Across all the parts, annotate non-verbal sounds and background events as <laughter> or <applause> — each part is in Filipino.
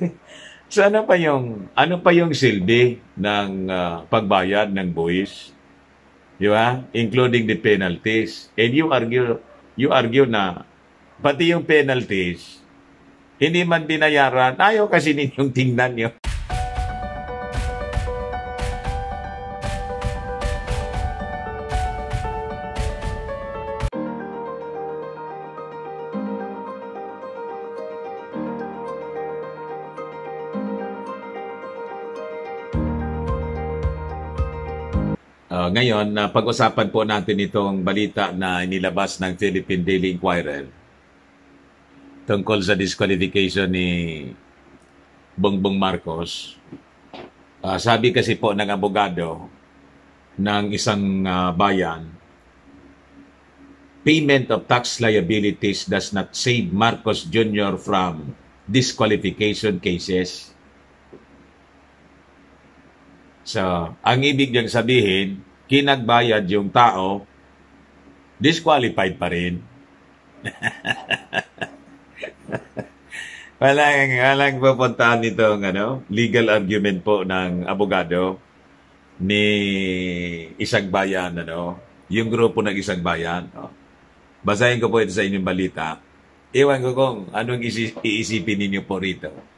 <laughs> so ano pa yung ano pa yung silbi ng uh, pagbayad ng buwis? Di ba? Including the penalties. And you argue you argue na pati yung penalties hindi man binayaran, ayaw kasi ninyong tingnan yun. Uh, ngayon, na uh, pag-usapan po natin itong balita na inilabas ng Philippine Daily Inquirer tungkol sa disqualification ni Bongbong Marcos. Uh, sabi kasi po ng abogado ng isang uh, bayan, payment of tax liabilities does not save Marcos Jr. from disqualification cases So, ang ibig niyang sabihin, kinagbayad yung tao, disqualified pa rin. <laughs> walang, walang papuntahan nitong ano, legal argument po ng abogado ni isang bayan, ano, yung grupo ng isang bayan. Oh. Basahin ko po ito sa inyong balita. Iwan ko kung anong iisipin ninyo po rito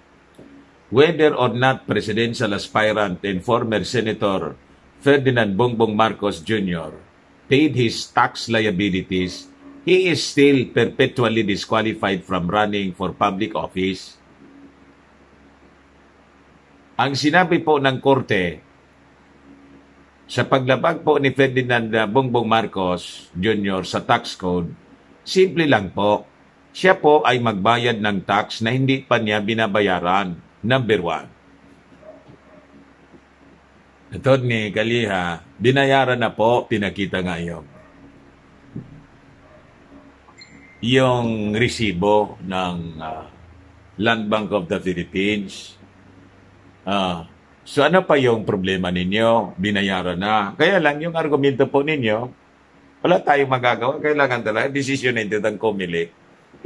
whether or not presidential aspirant and former Senator Ferdinand Bongbong Marcos Jr. paid his tax liabilities, he is still perpetually disqualified from running for public office. Ang sinabi po ng korte, sa paglabag po ni Ferdinand ah, Bongbong Marcos Jr. sa tax code, simple lang po, siya po ay magbayad ng tax na hindi pa niya binabayaran Number one, ito ni Kaliha, binayaran na po, pinakita nga yung yung resibo ng uh, Land Bank of the Philippines. Uh, so ano pa yung problema ninyo? Binayaran na. Kaya lang yung argumento po ninyo, wala tayong magagawa. Kailangan talaga, decision natin ng COMELEC.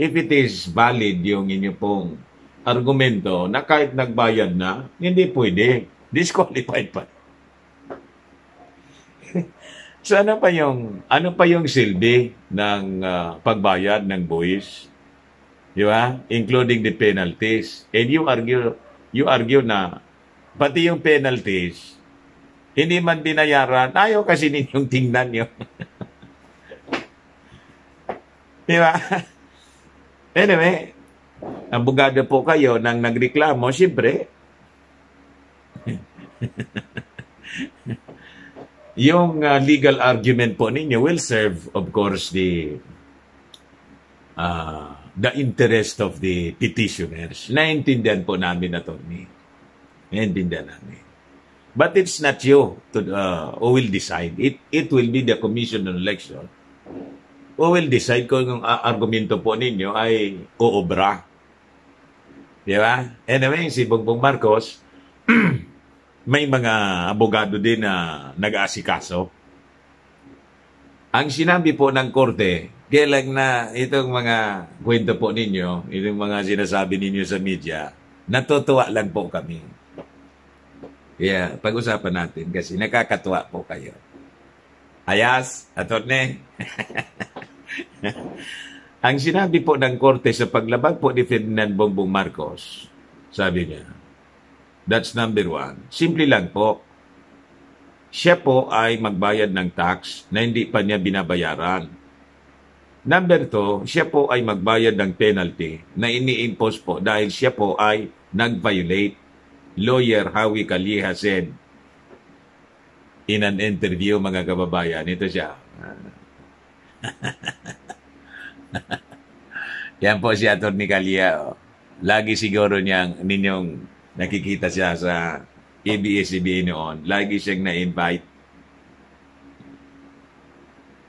If it is valid yung inyo pong argumento na kahit nagbayad na, hindi pwede. Disqualified pa. <laughs> so ano pa yung ano pa yung silbi ng uh, pagbayad ng buwis? Di ba? Including the penalties. And you argue you argue na pati yung penalties hindi man binayaran, ayaw kasi ninyong tingnan yun. <laughs> Di ba? <laughs> Anyway, abogado po kayo nang nagreklamo, siyempre, <laughs> yung uh, legal argument po ninyo will serve, of course, the uh, the interest of the petitioners. Naintindihan po namin, attorney. Naintindihan namin. But it's not you to, uh, who will decide. It, it will be the Commission on Election who will decide kung ang argumento po ninyo ay uobra Di ba? Anyway, si Bongbong Marcos, <clears throat> may mga abogado din na nag-aasikaso. Ang sinabi po ng korte, kailan na itong mga kwento po ninyo, itong mga sinasabi ninyo sa media, natutuwa lang po kami. Yeah, pag-usapan natin kasi nakakatuwa po kayo. Ayas, atorne. <laughs> Ang sinabi po ng korte sa paglabag po ni Ferdinand Bongbong Marcos, sabi niya, that's number one. Simple lang po, siya po ay magbayad ng tax na hindi pa niya binabayaran. Number two, siya po ay magbayad ng penalty na iniimpose po dahil siya po ay nag-violate. Lawyer Howie Kaliha said in an interview, mga kababayan, ito siya. <laughs> Yan po si Atty. Calia. Oh. Lagi siguro niyang ninyong nakikita siya sa ABS-CBN noon. Lagi siyang na-invite.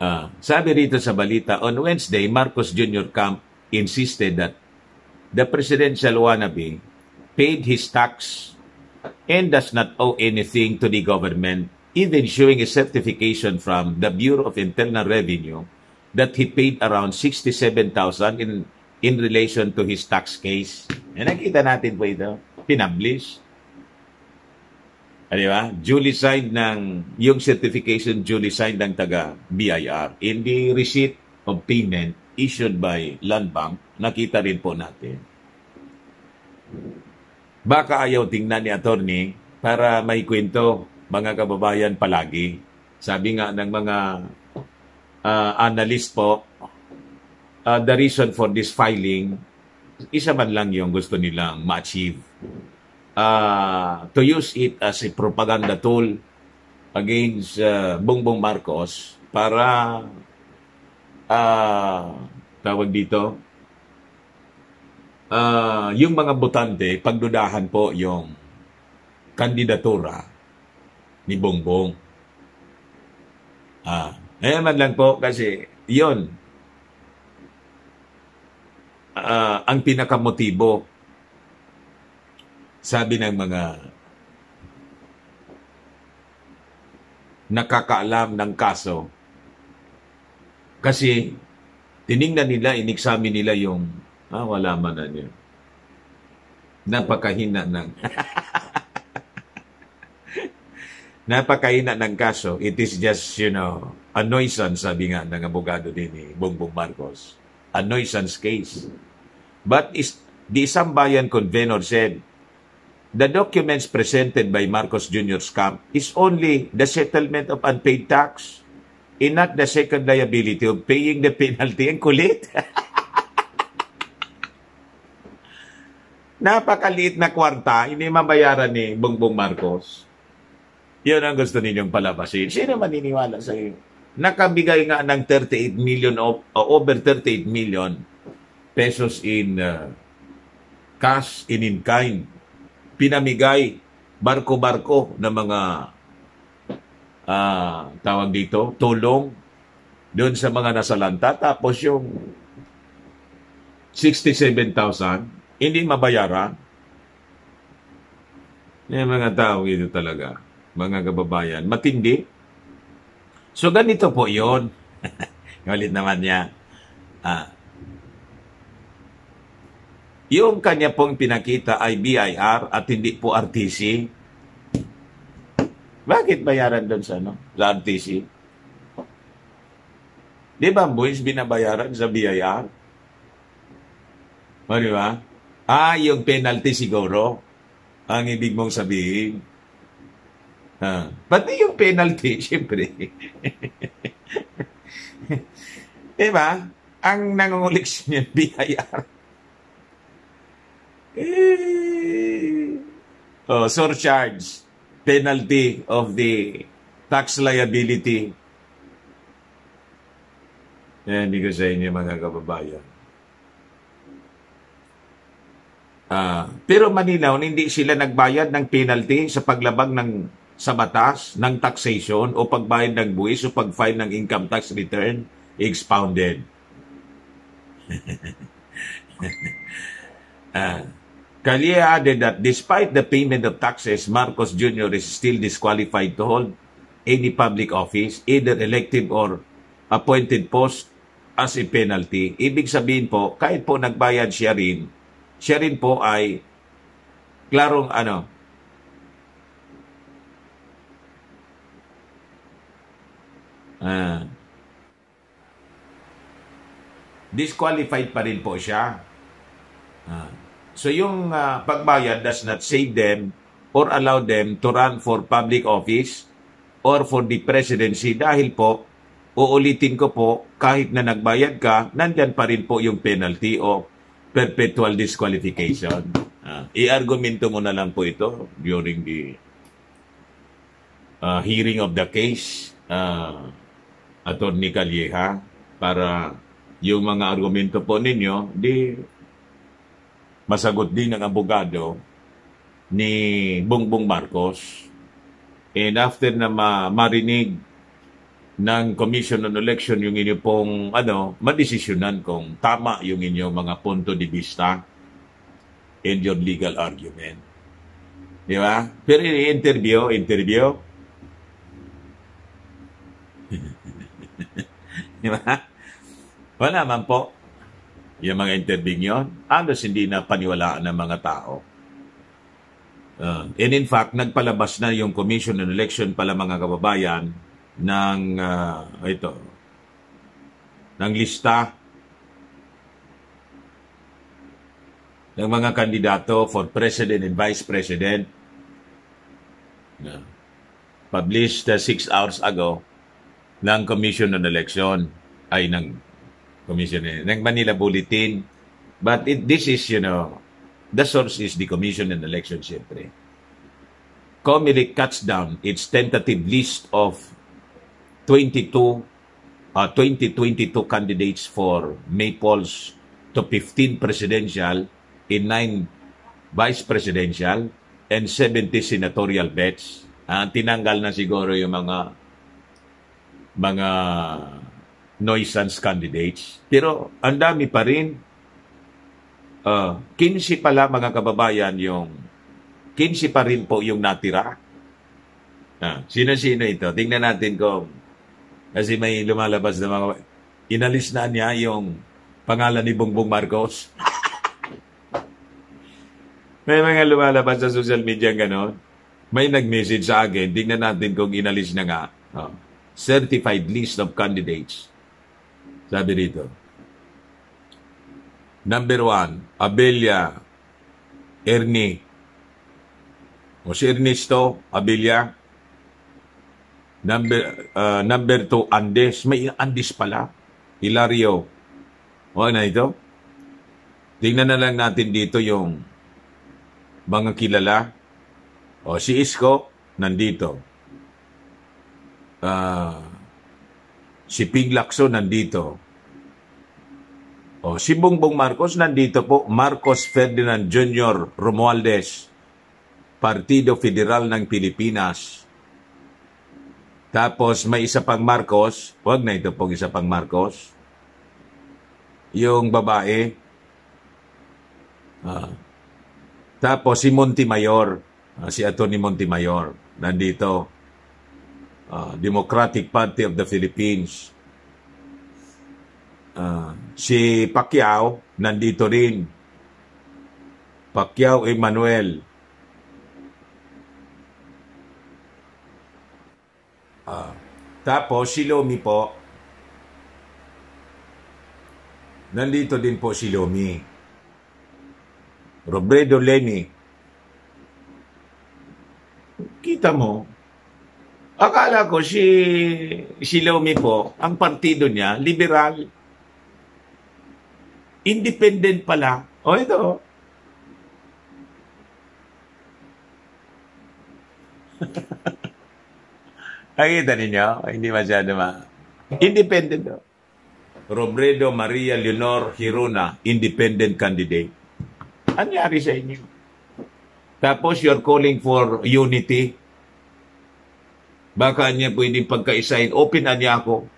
Uh, sabi rito sa balita, on Wednesday, Marcos Jr. Camp insisted that the presidential wannabe paid his tax and does not owe anything to the government, even showing a certification from the Bureau of Internal Revenue that he paid around 67,000 in in relation to his tax case. And nakita natin po ito, pinublish. Ah, di ba? Duly signed ng, yung certification duly signed ng taga BIR. In the receipt of payment issued by Land Bank, nakita rin po natin. Baka ayaw tingnan ni attorney para may kwento, mga kababayan palagi. Sabi nga ng mga uh, analyst po, uh, the reason for this filing, isa man lang yung gusto nilang ma-achieve. Uh, to use it as a propaganda tool against uh, Bongbong Marcos para uh, tawag dito uh, yung mga botante pagdudahan po yung kandidatura ni Bongbong. Ah, ayan man lang po kasi yon uh, ang pinakamotibo sabi ng mga nakakaalam ng kaso kasi tiningnan nila, inexamine nila yung ah, wala man na niyo. Napakahina ng <laughs> napakahina ng kaso. It is just, you know, a nuisance, sabi nga ng abogado din ni Bongbong Marcos a nuisance case. But is, the Sambayan convenor said, the documents presented by Marcos Jr.'s camp is only the settlement of unpaid tax and not the second liability of paying the penalty. <laughs> and kulit! Napakaliit na kwarta, hindi mabayaran ni Bongbong Marcos. Yan ang gusto ninyong palabasin. Sino maniniwala sa iyo? nakabigay nga ng 38 million of, over 38 million pesos in uh, cash in in kind pinamigay barko-barko ng mga uh, tawag dito tulong doon sa mga nasalanta tapos yung 67,000 hindi mabayaran yung mga tao dito talaga mga kababayan matindi So ganito po yon Ngalit <laughs> naman niya. Ah, yung kanya pong pinakita ay BIR at hindi po RTC. Bakit bayaran doon sa, ano, sa RTC? Di ba ang binabayaran sa BIR? O di ba? Ah, yung penalty siguro ang ibig mong sabihin. Uh, ah. pati yung penalty, <laughs> siyempre. diba? Ang siya yung BIR. Eh, oh, surcharge, penalty of the tax liability. Yan, hindi ko sa inyo mga kababayan. Uh, pero Manila, hindi sila nagbayad ng penalty sa paglabag ng sa batas ng taxation o pagbayad ng buwis o pag-file ng income tax return expounded. uh, <laughs> ah, Kalia added that despite the payment of taxes, Marcos Jr. is still disqualified to hold any public office, either elective or appointed post as a penalty. Ibig sabihin po, kahit po nagbayad siya rin, siya rin po ay klarong ano, Uh, disqualified pa rin po siya. Uh, so yung uh, pagbayad does not save them or allow them to run for public office or for the presidency dahil po, uulitin ko po, kahit na nagbayad ka, nandyan pa rin po yung penalty o perpetual disqualification. Uh, i-argumento mo na lang po ito during the uh, hearing of the case. Uh, Atty. Calleja para yung mga argumento po ninyo, di masagot din ng abogado ni Bongbong Marcos. And after na ma- marinig ng Commission on Election yung inyo pong ano, madesisyonan kung tama yung inyo mga punto de vista and your legal argument. Di ba? Pero in-interview, interview Di ba? Wala man po. Yung mga interviewing yon, halos hindi na paniwalaan ng mga tao. Uh, and in fact, nagpalabas na yung Commission on Election pala mga kababayan ng uh, ito ng lista ng mga kandidato for president and vice president na ah, published uh, six hours ago ng Commission on Election ay ng Commission ng Manila Bulletin. But it, this is, you know, the source is the Commission on Election, syempre. COMELEC cuts down its tentative list of 22 uh, 2022 candidates for Maples to 15 presidential in 9 vice presidential and 70 senatorial bets. Uh, ah, tinanggal na siguro yung mga mga nuisance candidates. Pero ang dami pa rin. Uh, ah, 15 pala mga kababayan yung 15 pa rin po yung natira. Ah, sino-sino ito? Tingnan natin kung kasi may lumalabas na mga inalis na niya yung pangalan ni Bongbong Marcos. <laughs> may mga lumalabas sa social media ganon. May nag-message sa akin, tingnan natin kung inalis na nga. Oh certified list of candidates. Sabi rito. Number one, Abelia Ernie. O si Ernesto Abelia. Number, uh, number two, Andes. May Andes pala. Hilario. O na ano ito? Tingnan na lang natin dito yung mga kilala. O si Isko, nandito uh, si Ping Lacson nandito. O, oh, si Bongbong Marcos nandito po, Marcos Ferdinand Jr. Romualdez, Partido Federal ng Pilipinas. Tapos may isa pang Marcos, wag na ito pong isa pang Marcos. Yung babae. Uh, tapos si Monty uh, ah, si Atty. Monty Mayor, nandito uh, Democratic Party of the Philippines. Uh, si Pacquiao nandito rin. Pacquiao Emmanuel. Uh, tapos si Lomi po. Nandito din po si Lomi. Robredo Leni. Kita mo, Akala ko si, si Lomi po, ang partido niya, liberal. Independent pala. O ito. Oh. <laughs> Nakikita ninyo? Hindi masyado ma... Independent. Oh. Robredo Maria Leonor Hiruna, independent candidate. Anyari sa inyo? Tapos you're calling for unity Baka niya pwedeng pagkaisahin, open na niya ako.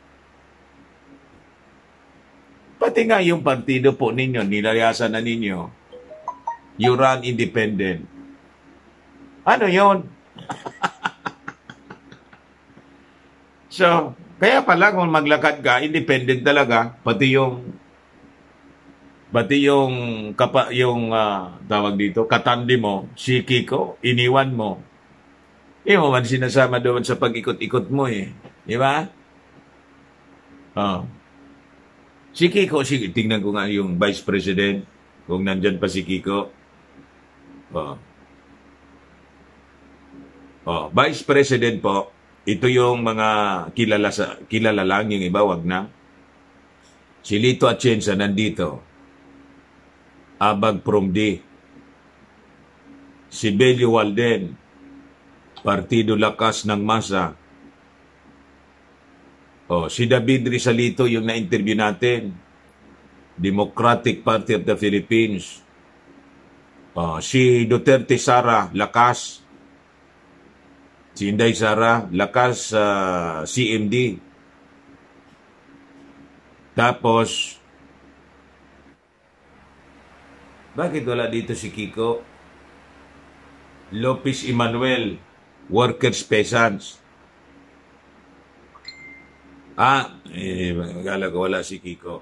Pati nga yung partido po ninyo, nilayasan na ninyo, you run independent. Ano yon? <laughs> so, kaya pala kung maglakad ka, independent talaga, pati yung pati yung kapa, yung uh, tawag dito, katandi mo, si Kiko, iniwan mo, eh, mo man sinasama doon sa pag-ikot-ikot mo eh. Di ba? Oh. Si Kiko, sige, tingnan ko nga yung Vice President, kung nandyan pa si Kiko. Oh. Oh, Vice President po, ito yung mga kilala, sa, kilala lang, yung iba, wag na. Si Lito Atienza nandito. Abag Promdi. Si Belly Walden, Partido Lakas ng Masa. Oh, si David Rizalito yung na-interview natin. Democratic Party of the Philippines. Oh, si Duterte Sara Lakas. Si Inday Sara Lakas uh, CMD. Tapos Bakit wala dito si Kiko? Lopez Emmanuel workers peasants. Ah, eh, akala ko wala si Kiko.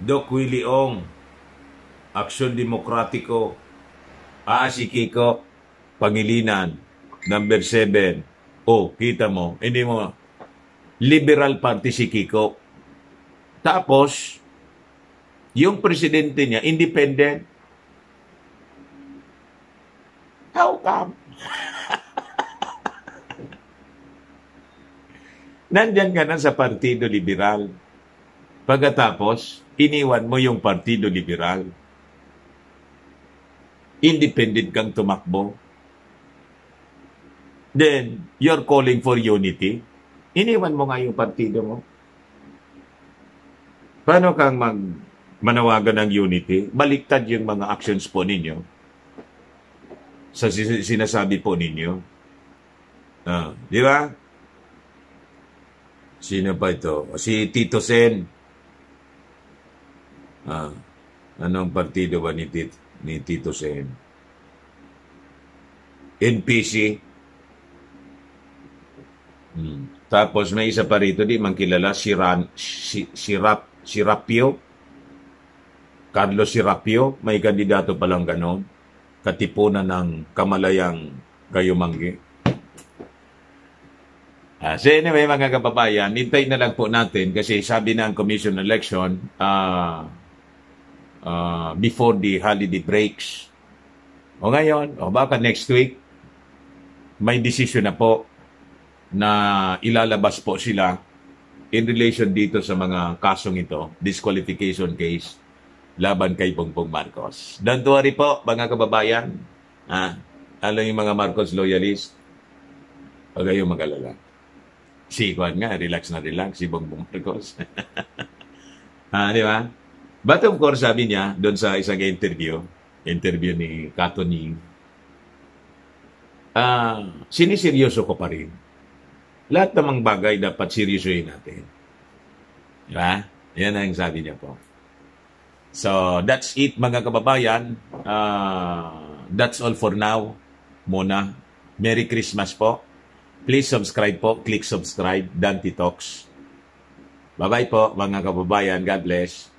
Doc Willie Ong, Aksyon Demokratiko. Ah, si Kiko, Pangilinan, number 7. Oh, kita mo, hindi mo, Liberal Party si Kiko. Tapos, yung presidente niya, independent. How come? Nandyan ka na sa Partido Liberal. Pagkatapos, iniwan mo yung Partido Liberal. Independent kang tumakbo. Then, you're calling for unity. Iniwan mo nga yung partido mo. Paano kang mag manawagan ng unity? Baliktad yung mga actions po ninyo sa sinasabi po ninyo. Uh, di ba? Sino pa ito? Si Tito Sen. Ah, anong partido ba ni Tito, ni Tito Sen? NPC. Hmm. Tapos may isa pa rito, di man kilala, si, Ran, si, si, Rap, si Rapio. Carlos Sirapio, may kandidato palang ganon, katipunan ng Kamalayang Gayumanggi. Uh, so anyway, mga kababayan, nintay na lang po natin kasi sabi ng ang commission election uh, uh, before the holiday breaks. O ngayon, o baka next week, may decision na po na ilalabas po sila in relation dito sa mga kasong ito, disqualification case, laban kay Bongbong Marcos. Don't worry po, mga kababayan. Ah, alam yung mga Marcos loyalist, huwag kayong mag-alala si Juan nga, relax na relax, si Bongbong Marcos. ha, <laughs> ah, di ba? But of course, sabi niya, doon sa isang interview, interview ni Kato Ning, ah, siniseryoso ko pa rin. Lahat namang bagay dapat seryosohin natin. Di ba? Yan ang sabi niya po. So, that's it mga kababayan. Uh, that's all for now. Muna. Merry Christmas po. Please subscribe po. Click subscribe. Dante Talks. Bye-bye po mga kababayan. God bless.